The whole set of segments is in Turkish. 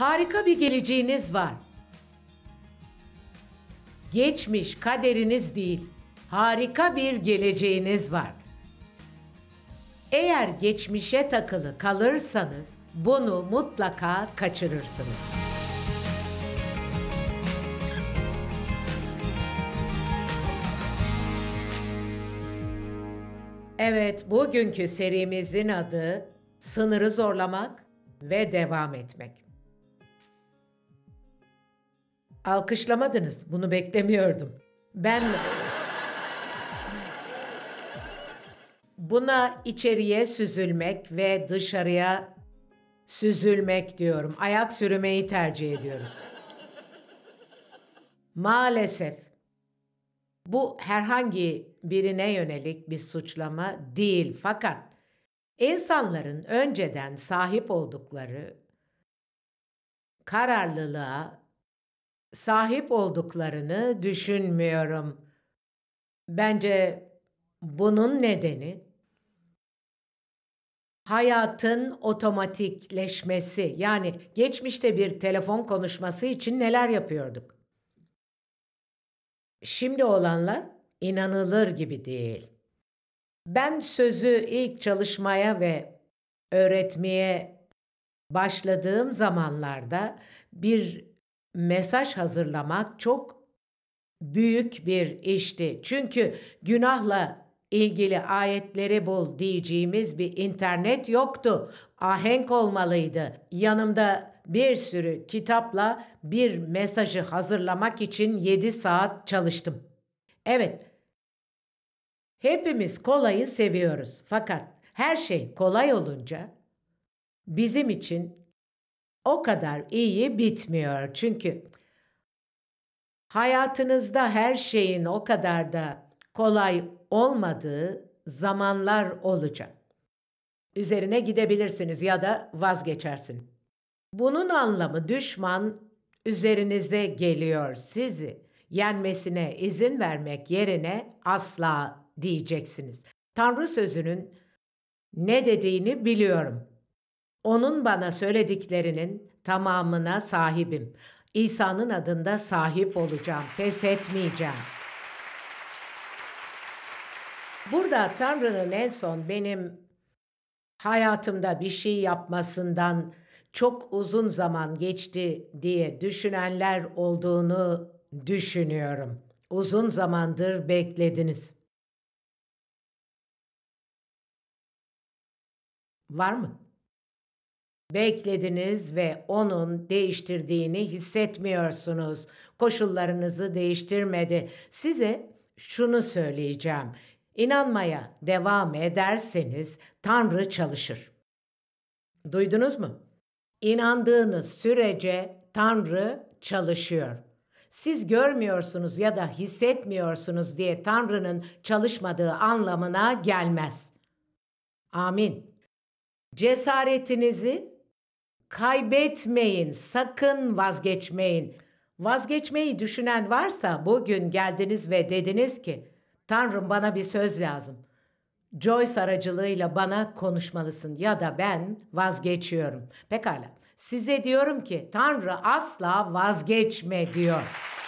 Harika bir geleceğiniz var. Geçmiş kaderiniz değil, harika bir geleceğiniz var. Eğer geçmişe takılı kalırsanız bunu mutlaka kaçırırsınız. Evet, bugünkü serimizin adı sınırı zorlamak ve devam etmek. Alkışlamadınız. Bunu beklemiyordum. Ben Buna içeriye süzülmek ve dışarıya süzülmek diyorum. Ayak sürmeyi tercih ediyoruz. Maalesef bu herhangi birine yönelik bir suçlama değil fakat insanların önceden sahip oldukları kararlılığa sahip olduklarını düşünmüyorum. Bence bunun nedeni hayatın otomatikleşmesi. Yani geçmişte bir telefon konuşması için neler yapıyorduk? Şimdi olanlar inanılır gibi değil. Ben sözü ilk çalışmaya ve öğretmeye başladığım zamanlarda bir mesaj hazırlamak çok büyük bir işti. Çünkü günahla ilgili ayetleri bul diyeceğimiz bir internet yoktu. Ahenk olmalıydı. Yanımda bir sürü kitapla bir mesajı hazırlamak için 7 saat çalıştım. Evet. Hepimiz kolayı seviyoruz. Fakat her şey kolay olunca bizim için o kadar iyi bitmiyor. Çünkü hayatınızda her şeyin o kadar da kolay olmadığı zamanlar olacak. Üzerine gidebilirsiniz ya da vazgeçersin. Bunun anlamı düşman üzerinize geliyor sizi yenmesine izin vermek yerine asla diyeceksiniz. Tanrı sözünün ne dediğini biliyorum. Onun bana söylediklerinin tamamına sahibim. İsa'nın adında sahip olacağım, pes etmeyeceğim. Burada Tanrı'nın en son benim hayatımda bir şey yapmasından çok uzun zaman geçti diye düşünenler olduğunu düşünüyorum. Uzun zamandır beklediniz. Var mı? Beklediniz ve onun değiştirdiğini hissetmiyorsunuz. Koşullarınızı değiştirmedi. Size şunu söyleyeceğim. İnanmaya devam ederseniz Tanrı çalışır. Duydunuz mu? İnandığınız sürece Tanrı çalışıyor. Siz görmüyorsunuz ya da hissetmiyorsunuz diye Tanrı'nın çalışmadığı anlamına gelmez. Amin. Cesaretinizi Kaybetmeyin, sakın vazgeçmeyin. Vazgeçmeyi düşünen varsa bugün geldiniz ve dediniz ki Tanrım bana bir söz lazım. Joyce aracılığıyla bana konuşmalısın ya da ben vazgeçiyorum. Pekala. Size diyorum ki Tanrı asla vazgeçme diyor.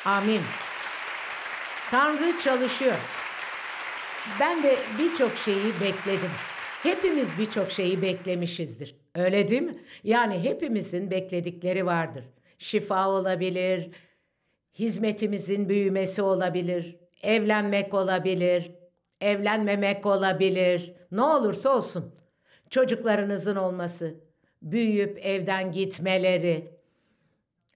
Amin. Tanrı çalışıyor. Ben de birçok şeyi bekledim. Hepimiz birçok şeyi beklemişizdir. Öyle değil mi? Yani hepimizin bekledikleri vardır. Şifa olabilir, hizmetimizin büyümesi olabilir, evlenmek olabilir, evlenmemek olabilir. Ne olursa olsun. Çocuklarınızın olması, büyüyüp evden gitmeleri.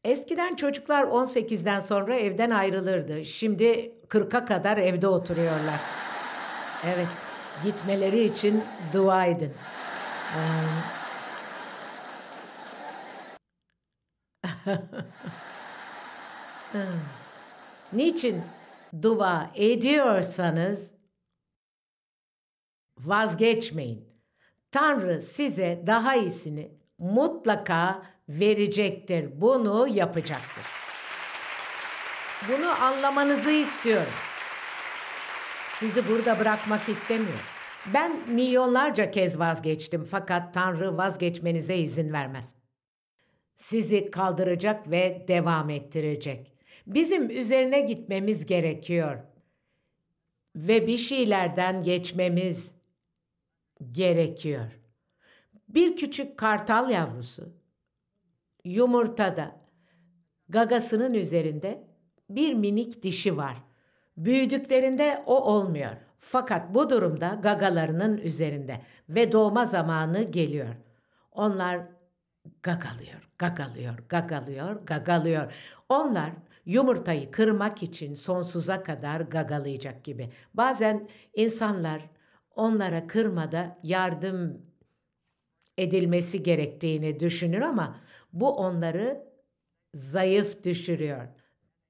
Eskiden çocuklar 18'den sonra evden ayrılırdı. Şimdi 40'a kadar evde oturuyorlar. Evet, gitmeleri için dua edin. Ee, Niçin dua ediyorsanız vazgeçmeyin. Tanrı size daha iyisini mutlaka verecektir. Bunu yapacaktır. Bunu anlamanızı istiyorum. Sizi burada bırakmak istemiyorum. Ben milyonlarca kez vazgeçtim fakat Tanrı vazgeçmenize izin vermez sizi kaldıracak ve devam ettirecek. Bizim üzerine gitmemiz gerekiyor ve bir şeylerden geçmemiz gerekiyor. Bir küçük kartal yavrusu yumurtada gagasının üzerinde bir minik dişi var. Büyüdüklerinde o olmuyor. Fakat bu durumda gagalarının üzerinde ve doğma zamanı geliyor. Onlar gagalıyor, gagalıyor, gagalıyor, gagalıyor. Onlar yumurtayı kırmak için sonsuza kadar gagalayacak gibi. Bazen insanlar onlara kırmada yardım edilmesi gerektiğini düşünür ama bu onları zayıf düşürüyor.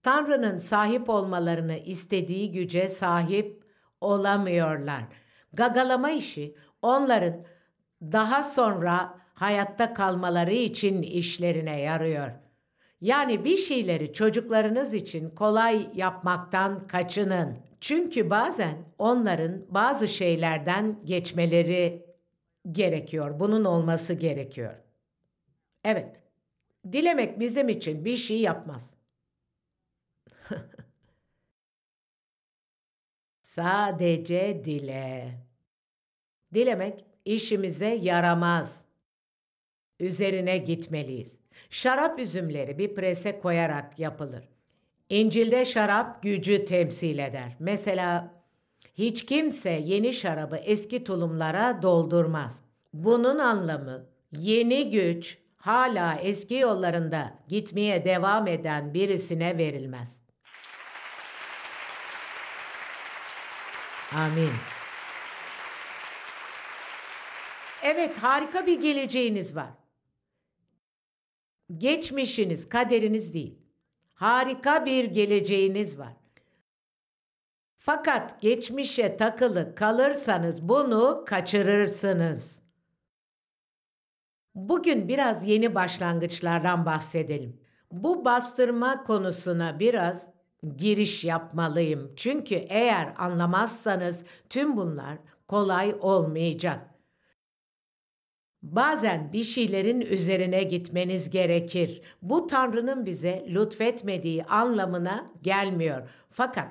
Tanrı'nın sahip olmalarını istediği güce sahip olamıyorlar. Gagalama işi onların daha sonra hayatta kalmaları için işlerine yarıyor. Yani bir şeyleri çocuklarınız için kolay yapmaktan kaçının. Çünkü bazen onların bazı şeylerden geçmeleri gerekiyor. Bunun olması gerekiyor. Evet. Dilemek bizim için bir şey yapmaz. Sadece dile. Dilemek işimize yaramaz. Üzerine gitmeliyiz. Şarap üzümleri bir prese koyarak yapılır. İncil'de şarap gücü temsil eder. Mesela hiç kimse yeni şarabı eski tulumlara doldurmaz. Bunun anlamı yeni güç hala eski yollarında gitmeye devam eden birisine verilmez. Amin. Evet harika bir geleceğiniz var. Geçmişiniz kaderiniz değil. Harika bir geleceğiniz var. Fakat geçmişe takılı kalırsanız bunu kaçırırsınız. Bugün biraz yeni başlangıçlardan bahsedelim. Bu bastırma konusuna biraz giriş yapmalıyım. Çünkü eğer anlamazsanız tüm bunlar kolay olmayacak. Bazen bir şeylerin üzerine gitmeniz gerekir. Bu Tanrı'nın bize lütfetmediği anlamına gelmiyor. Fakat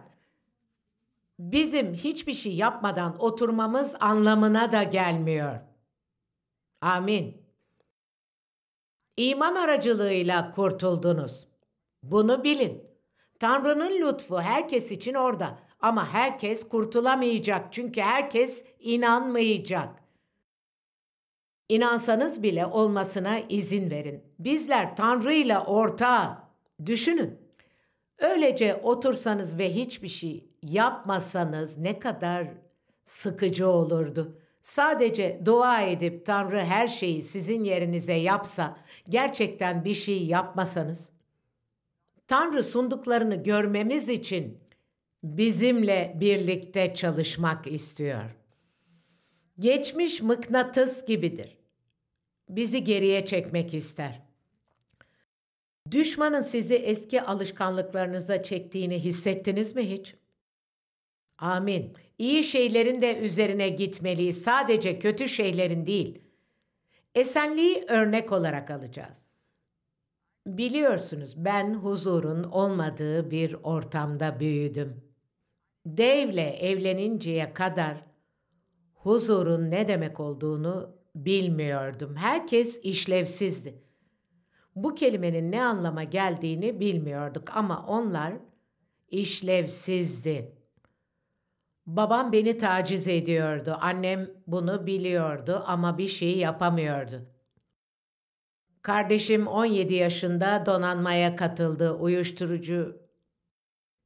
bizim hiçbir şey yapmadan oturmamız anlamına da gelmiyor. Amin. İman aracılığıyla kurtuldunuz. Bunu bilin. Tanrı'nın lütfu herkes için orada ama herkes kurtulamayacak çünkü herkes inanmayacak. İnansanız bile olmasına izin verin. Bizler Tanrı ile ortağı. Düşünün. Öylece otursanız ve hiçbir şey yapmasanız ne kadar sıkıcı olurdu. Sadece dua edip Tanrı her şeyi sizin yerinize yapsa, gerçekten bir şey yapmasanız. Tanrı sunduklarını görmemiz için bizimle birlikte çalışmak istiyor.'' Geçmiş mıknatıs gibidir. Bizi geriye çekmek ister. Düşmanın sizi eski alışkanlıklarınıza çektiğini hissettiniz mi hiç? Amin. İyi şeylerin de üzerine gitmeliyiz. Sadece kötü şeylerin değil. Esenliği örnek olarak alacağız. Biliyorsunuz ben huzurun olmadığı bir ortamda büyüdüm. Devle evleninceye kadar huzurun ne demek olduğunu bilmiyordum. Herkes işlevsizdi. Bu kelimenin ne anlama geldiğini bilmiyorduk ama onlar işlevsizdi. Babam beni taciz ediyordu. Annem bunu biliyordu ama bir şey yapamıyordu. Kardeşim 17 yaşında donanmaya katıldı. Uyuşturucu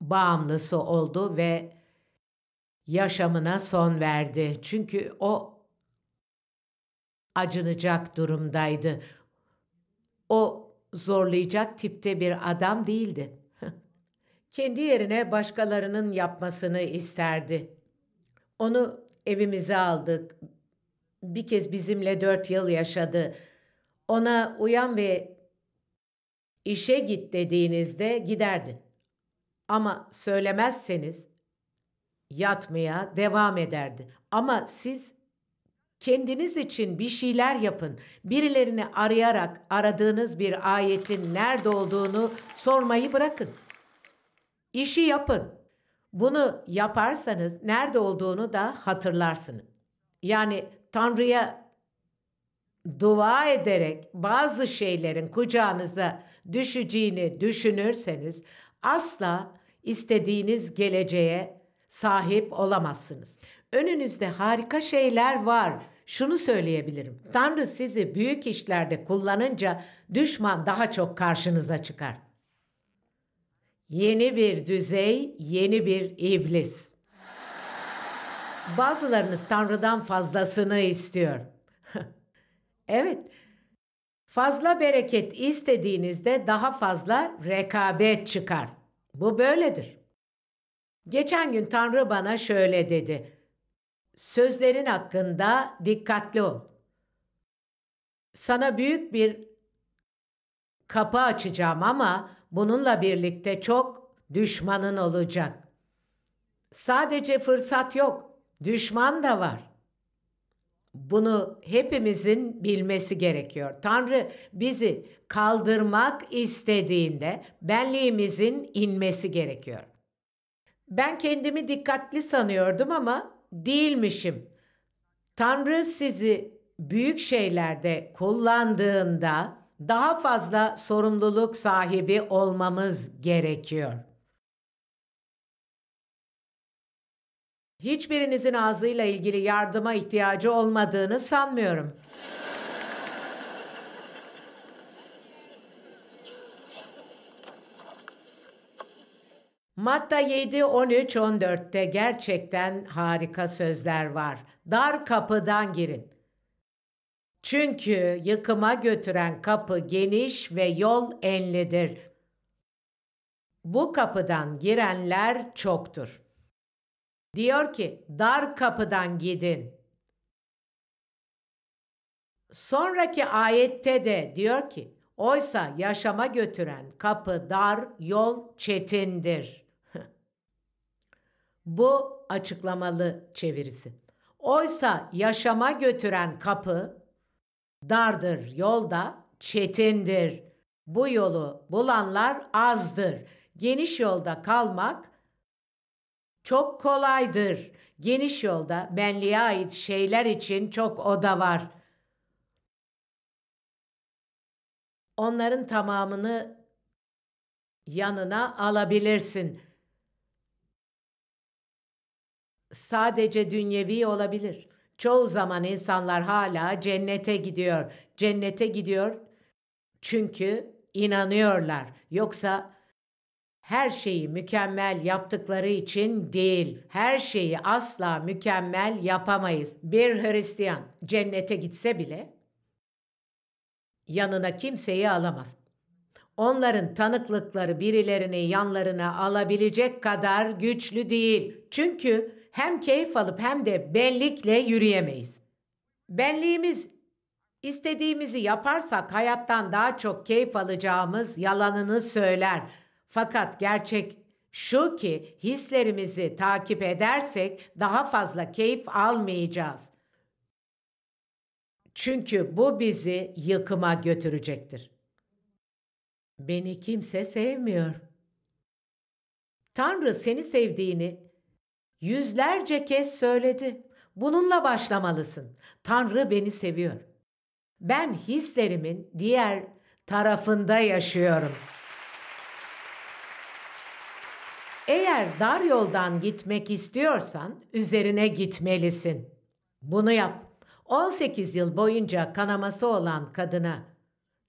bağımlısı oldu ve yaşamına son verdi. Çünkü o acınacak durumdaydı. O zorlayacak tipte bir adam değildi. Kendi yerine başkalarının yapmasını isterdi. Onu evimize aldık. Bir kez bizimle dört yıl yaşadı. Ona uyan ve işe git dediğinizde giderdi. Ama söylemezseniz yatmaya devam ederdi. Ama siz kendiniz için bir şeyler yapın. Birilerini arayarak aradığınız bir ayetin nerede olduğunu sormayı bırakın. İşi yapın. Bunu yaparsanız nerede olduğunu da hatırlarsınız. Yani Tanrı'ya dua ederek bazı şeylerin kucağınıza düşeceğini düşünürseniz asla istediğiniz geleceğe sahip olamazsınız. Önünüzde harika şeyler var. Şunu söyleyebilirim. Tanrı sizi büyük işlerde kullanınca düşman daha çok karşınıza çıkar. Yeni bir düzey, yeni bir iblis. Bazılarınız Tanrı'dan fazlasını istiyor. evet. Fazla bereket istediğinizde daha fazla rekabet çıkar. Bu böyledir. Geçen gün Tanrı bana şöyle dedi. Sözlerin hakkında dikkatli ol. Sana büyük bir kapı açacağım ama bununla birlikte çok düşmanın olacak. Sadece fırsat yok, düşman da var. Bunu hepimizin bilmesi gerekiyor. Tanrı bizi kaldırmak istediğinde benliğimizin inmesi gerekiyor. Ben kendimi dikkatli sanıyordum ama değilmişim. Tanrı sizi büyük şeylerde kullandığında daha fazla sorumluluk sahibi olmamız gerekiyor. Hiçbirinizin ağzıyla ilgili yardıma ihtiyacı olmadığını sanmıyorum. Matta 7, 13, 14'te gerçekten harika sözler var. Dar kapıdan girin. Çünkü yıkıma götüren kapı geniş ve yol enlidir. Bu kapıdan girenler çoktur. Diyor ki dar kapıdan gidin. Sonraki ayette de diyor ki oysa yaşama götüren kapı dar, yol çetindir. Bu açıklamalı çevirisi. Oysa yaşama götüren kapı dardır yolda, çetindir. Bu yolu bulanlar azdır. Geniş yolda kalmak çok kolaydır. Geniş yolda benliğe ait şeyler için çok oda var. Onların tamamını yanına alabilirsin.'' sadece dünyevi olabilir. Çoğu zaman insanlar hala cennete gidiyor. Cennete gidiyor çünkü inanıyorlar. Yoksa her şeyi mükemmel yaptıkları için değil. Her şeyi asla mükemmel yapamayız. Bir Hristiyan cennete gitse bile yanına kimseyi alamaz. Onların tanıklıkları birilerini yanlarına alabilecek kadar güçlü değil. Çünkü hem keyif alıp hem de benlikle yürüyemeyiz. Benliğimiz istediğimizi yaparsak hayattan daha çok keyif alacağımız yalanını söyler. Fakat gerçek şu ki hislerimizi takip edersek daha fazla keyif almayacağız. Çünkü bu bizi yıkıma götürecektir. Beni kimse sevmiyor. Tanrı seni sevdiğini Yüzlerce kez söyledi. Bununla başlamalısın. Tanrı beni seviyor. Ben hislerimin diğer tarafında yaşıyorum. Eğer dar yoldan gitmek istiyorsan üzerine gitmelisin. Bunu yap. 18 yıl boyunca kanaması olan kadına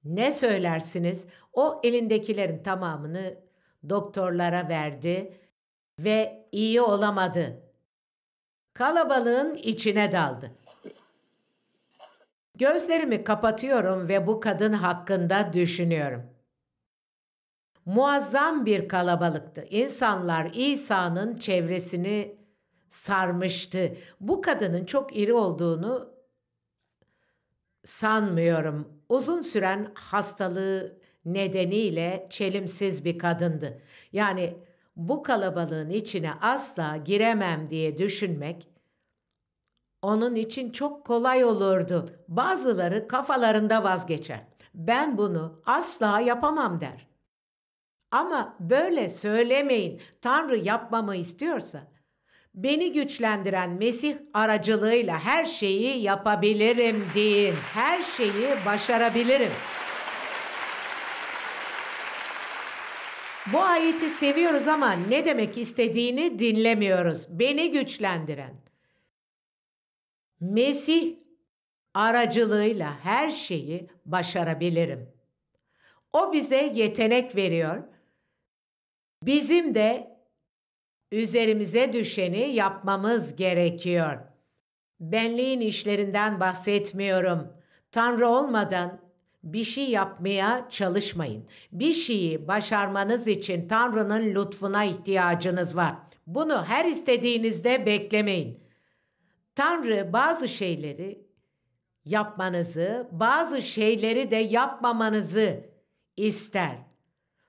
ne söylersiniz? O elindekilerin tamamını doktorlara verdi ve iyi olamadı. Kalabalığın içine daldı. Gözlerimi kapatıyorum ve bu kadın hakkında düşünüyorum. Muazzam bir kalabalıktı. İnsanlar İsa'nın çevresini sarmıştı. Bu kadının çok iri olduğunu sanmıyorum. Uzun süren hastalığı nedeniyle çelimsiz bir kadındı. Yani bu kalabalığın içine asla giremem diye düşünmek onun için çok kolay olurdu. Bazıları kafalarında vazgeçer. Ben bunu asla yapamam der. Ama böyle söylemeyin. Tanrı yapmamı istiyorsa beni güçlendiren Mesih aracılığıyla her şeyi yapabilirim deyin. Her şeyi başarabilirim. Bu ayeti seviyoruz ama ne demek istediğini dinlemiyoruz. Beni güçlendiren. Mesih aracılığıyla her şeyi başarabilirim. O bize yetenek veriyor. Bizim de üzerimize düşeni yapmamız gerekiyor. Benliğin işlerinden bahsetmiyorum. Tanrı olmadan bir şey yapmaya çalışmayın. Bir şeyi başarmanız için Tanrı'nın lütfuna ihtiyacınız var. Bunu her istediğinizde beklemeyin. Tanrı bazı şeyleri yapmanızı, bazı şeyleri de yapmamanızı ister.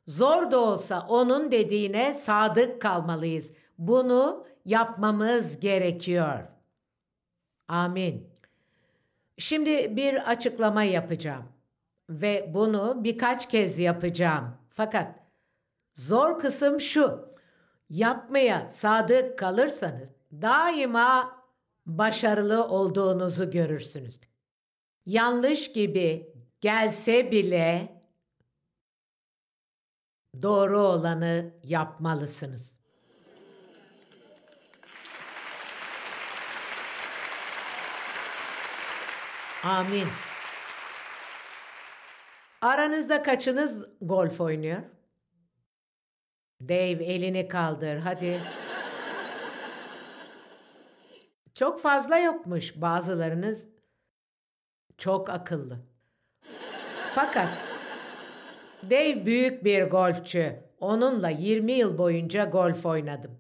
Zor da olsa onun dediğine sadık kalmalıyız. Bunu yapmamız gerekiyor. Amin. Şimdi bir açıklama yapacağım ve bunu birkaç kez yapacağım. Fakat zor kısım şu. Yapmaya sadık kalırsanız daima başarılı olduğunuzu görürsünüz. Yanlış gibi gelse bile doğru olanı yapmalısınız. Amin. Aranızda kaçınız golf oynuyor? Dave elini kaldır hadi. Çok fazla yokmuş bazılarınız. Çok akıllı. Fakat Dave büyük bir golfçü. Onunla 20 yıl boyunca golf oynadım.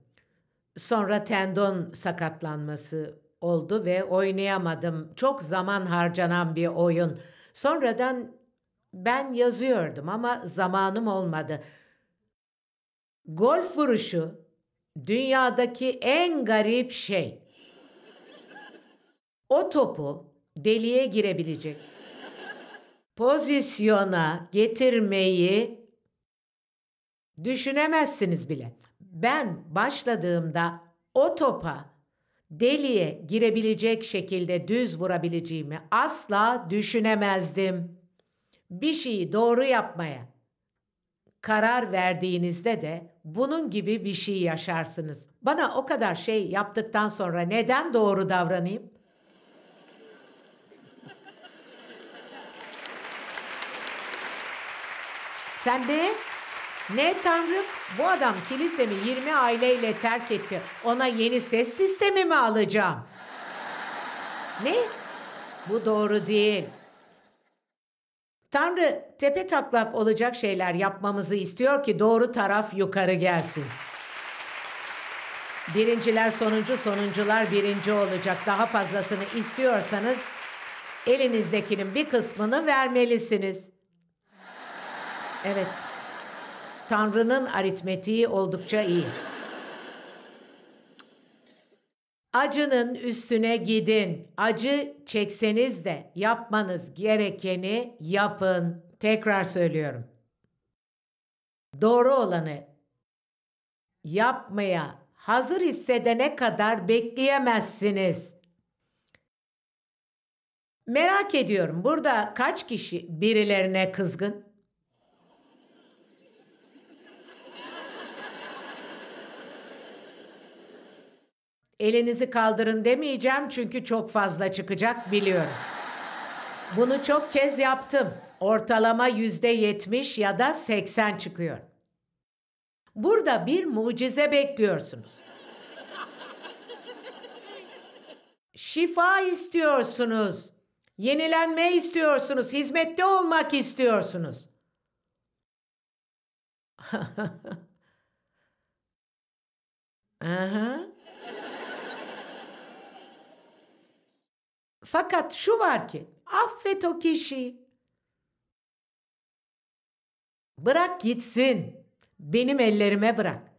Sonra tendon sakatlanması oldu ve oynayamadım. Çok zaman harcanan bir oyun. Sonradan ben yazıyordum ama zamanım olmadı. Golf vuruşu dünyadaki en garip şey. O topu deliye girebilecek pozisyona getirmeyi düşünemezsiniz bile. Ben başladığımda o topa deliye girebilecek şekilde düz vurabileceğimi asla düşünemezdim bir şeyi doğru yapmaya karar verdiğinizde de bunun gibi bir şey yaşarsınız. Bana o kadar şey yaptıktan sonra neden doğru davranayım? Sen de ne tanrım bu adam kilisemi 20 aileyle terk etti. Ona yeni ses sistemi mi alacağım? ne? Bu doğru değil. Tanrı tepe taklak olacak şeyler yapmamızı istiyor ki doğru taraf yukarı gelsin. Birinciler sonuncu, sonuncular birinci olacak. Daha fazlasını istiyorsanız elinizdekinin bir kısmını vermelisiniz. Evet. Tanrı'nın aritmetiği oldukça iyi. Acının üstüne gidin. Acı çekseniz de yapmanız gerekeni yapın. Tekrar söylüyorum. Doğru olanı yapmaya hazır hissedene kadar bekleyemezsiniz. Merak ediyorum burada kaç kişi birilerine kızgın? Elinizi kaldırın demeyeceğim çünkü çok fazla çıkacak biliyorum. Bunu çok kez yaptım. Ortalama yüzde yetmiş ya da seksen çıkıyor. Burada bir mucize bekliyorsunuz. Şifa istiyorsunuz. Yenilenme istiyorsunuz. Hizmette olmak istiyorsunuz. Aha. Fakat şu var ki affet o kişiyi. Bırak gitsin. Benim ellerime bırak.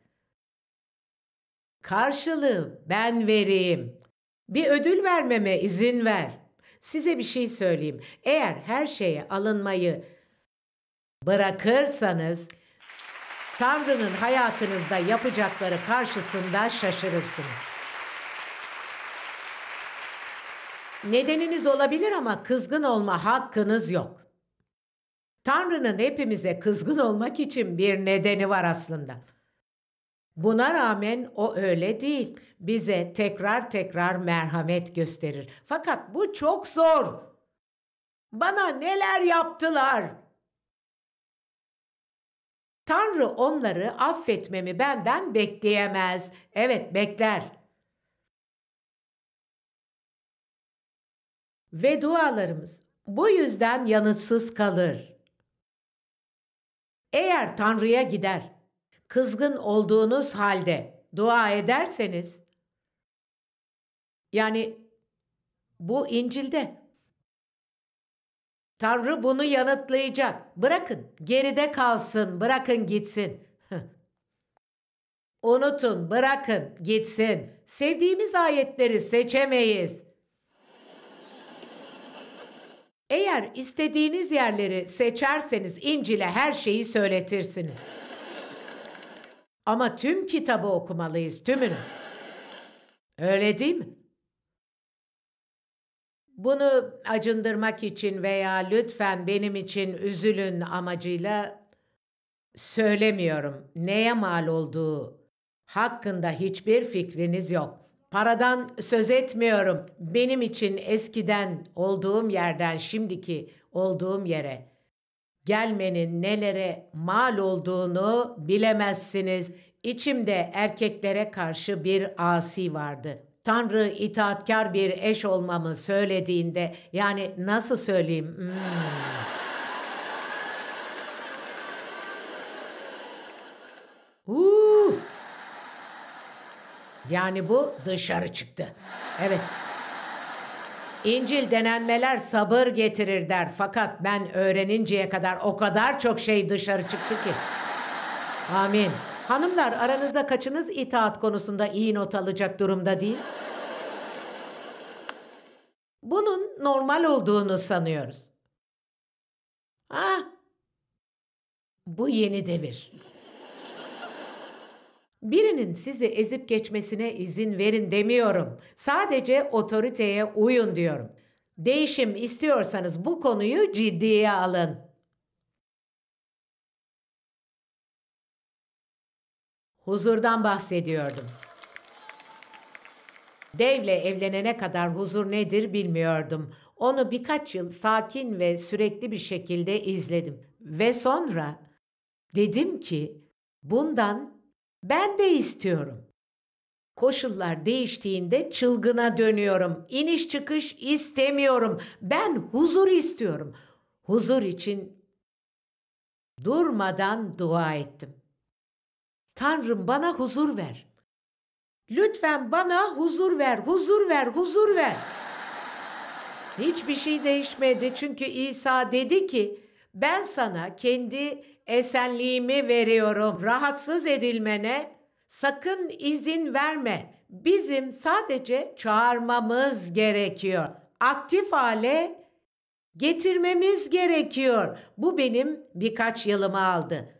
Karşılığı ben vereyim. Bir ödül vermeme izin ver. Size bir şey söyleyeyim. Eğer her şeye alınmayı bırakırsanız Tanrı'nın hayatınızda yapacakları karşısında şaşırırsınız. Nedeniniz olabilir ama kızgın olma hakkınız yok. Tanrı'nın hepimize kızgın olmak için bir nedeni var aslında. Buna rağmen o öyle değil. Bize tekrar tekrar merhamet gösterir. Fakat bu çok zor. Bana neler yaptılar? Tanrı onları affetmemi benden bekleyemez. Evet bekler. ve dualarımız bu yüzden yanıtsız kalır. Eğer Tanrı'ya gider, kızgın olduğunuz halde dua ederseniz, yani bu İncil'de. Tanrı bunu yanıtlayacak. Bırakın, geride kalsın, bırakın gitsin. Unutun, bırakın, gitsin. Sevdiğimiz ayetleri seçemeyiz. Eğer istediğiniz yerleri seçerseniz İncil'e her şeyi söyletirsiniz. Ama tüm kitabı okumalıyız, tümünü. Öyle değil mi? Bunu acındırmak için veya lütfen benim için üzülün amacıyla söylemiyorum. Neye mal olduğu hakkında hiçbir fikriniz yok. Paradan söz etmiyorum. Benim için eskiden olduğum yerden şimdiki olduğum yere gelmenin nelere mal olduğunu bilemezsiniz. İçimde erkeklere karşı bir asi vardı. Tanrı itaatkar bir eş olmamı söylediğinde yani nasıl söyleyeyim? Hmm. Uuu yani bu dışarı çıktı. Evet. İncil denenmeler sabır getirir der. Fakat ben öğreninceye kadar o kadar çok şey dışarı çıktı ki. Amin. Hanımlar aranızda kaçınız itaat konusunda iyi not alacak durumda değil? Bunun normal olduğunu sanıyoruz. Ah! Bu yeni devir. Birinin sizi ezip geçmesine izin verin demiyorum. Sadece otoriteye uyun diyorum. Değişim istiyorsanız bu konuyu ciddiye alın. Huzurdan bahsediyordum. Dev'le evlenene kadar huzur nedir bilmiyordum. Onu birkaç yıl sakin ve sürekli bir şekilde izledim. Ve sonra dedim ki bundan ben de istiyorum. Koşullar değiştiğinde çılgına dönüyorum. İniş çıkış istemiyorum. Ben huzur istiyorum. Huzur için durmadan dua ettim. Tanrım bana huzur ver. Lütfen bana huzur ver, huzur ver, huzur ver. Hiçbir şey değişmedi çünkü İsa dedi ki ben sana kendi esenliğimi veriyorum. Rahatsız edilmene sakın izin verme. Bizim sadece çağırmamız gerekiyor. Aktif hale getirmemiz gerekiyor. Bu benim birkaç yılımı aldı.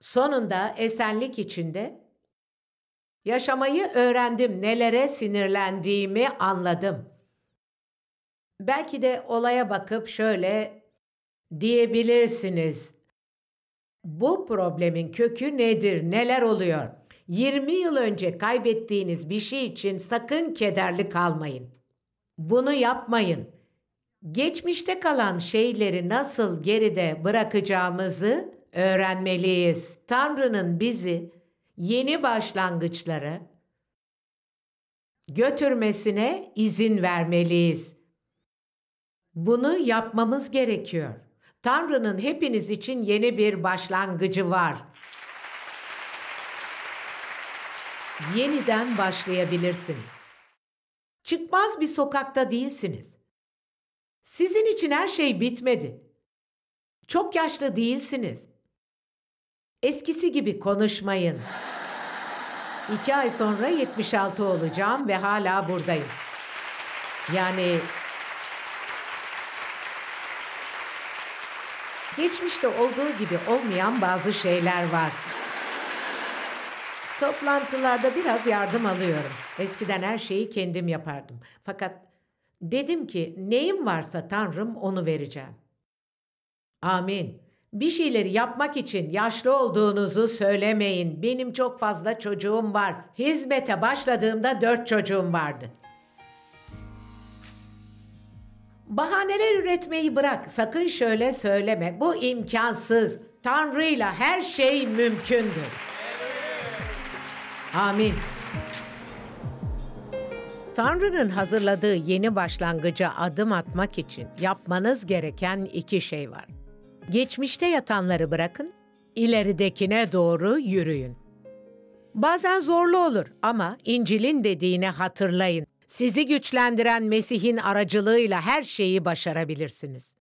Sonunda esenlik içinde yaşamayı öğrendim. Nelere sinirlendiğimi anladım. Belki de olaya bakıp şöyle diyebilirsiniz. Bu problemin kökü nedir? Neler oluyor? 20 yıl önce kaybettiğiniz bir şey için sakın kederli kalmayın. Bunu yapmayın. Geçmişte kalan şeyleri nasıl geride bırakacağımızı öğrenmeliyiz. Tanrı'nın bizi yeni başlangıçlara götürmesine izin vermeliyiz. Bunu yapmamız gerekiyor. Tanrı'nın hepiniz için yeni bir başlangıcı var. Yeniden başlayabilirsiniz. Çıkmaz bir sokakta değilsiniz. Sizin için her şey bitmedi. Çok yaşlı değilsiniz. Eskisi gibi konuşmayın. İki ay sonra 76 olacağım ve hala buradayım. Yani geçmişte olduğu gibi olmayan bazı şeyler var. Toplantılarda biraz yardım alıyorum. Eskiden her şeyi kendim yapardım. Fakat dedim ki neyim varsa Tanrım onu vereceğim. Amin. Bir şeyleri yapmak için yaşlı olduğunuzu söylemeyin. Benim çok fazla çocuğum var. Hizmete başladığımda dört çocuğum vardı. Bahaneler üretmeyi bırak. Sakın şöyle söyleme. Bu imkansız. Tanrı'yla her şey mümkündür. Amin. Tanrı'nın hazırladığı yeni başlangıca adım atmak için yapmanız gereken iki şey var. Geçmişte yatanları bırakın, ileridekine doğru yürüyün. Bazen zorlu olur ama İncil'in dediğini hatırlayın. Sizi güçlendiren Mesih'in aracılığıyla her şeyi başarabilirsiniz.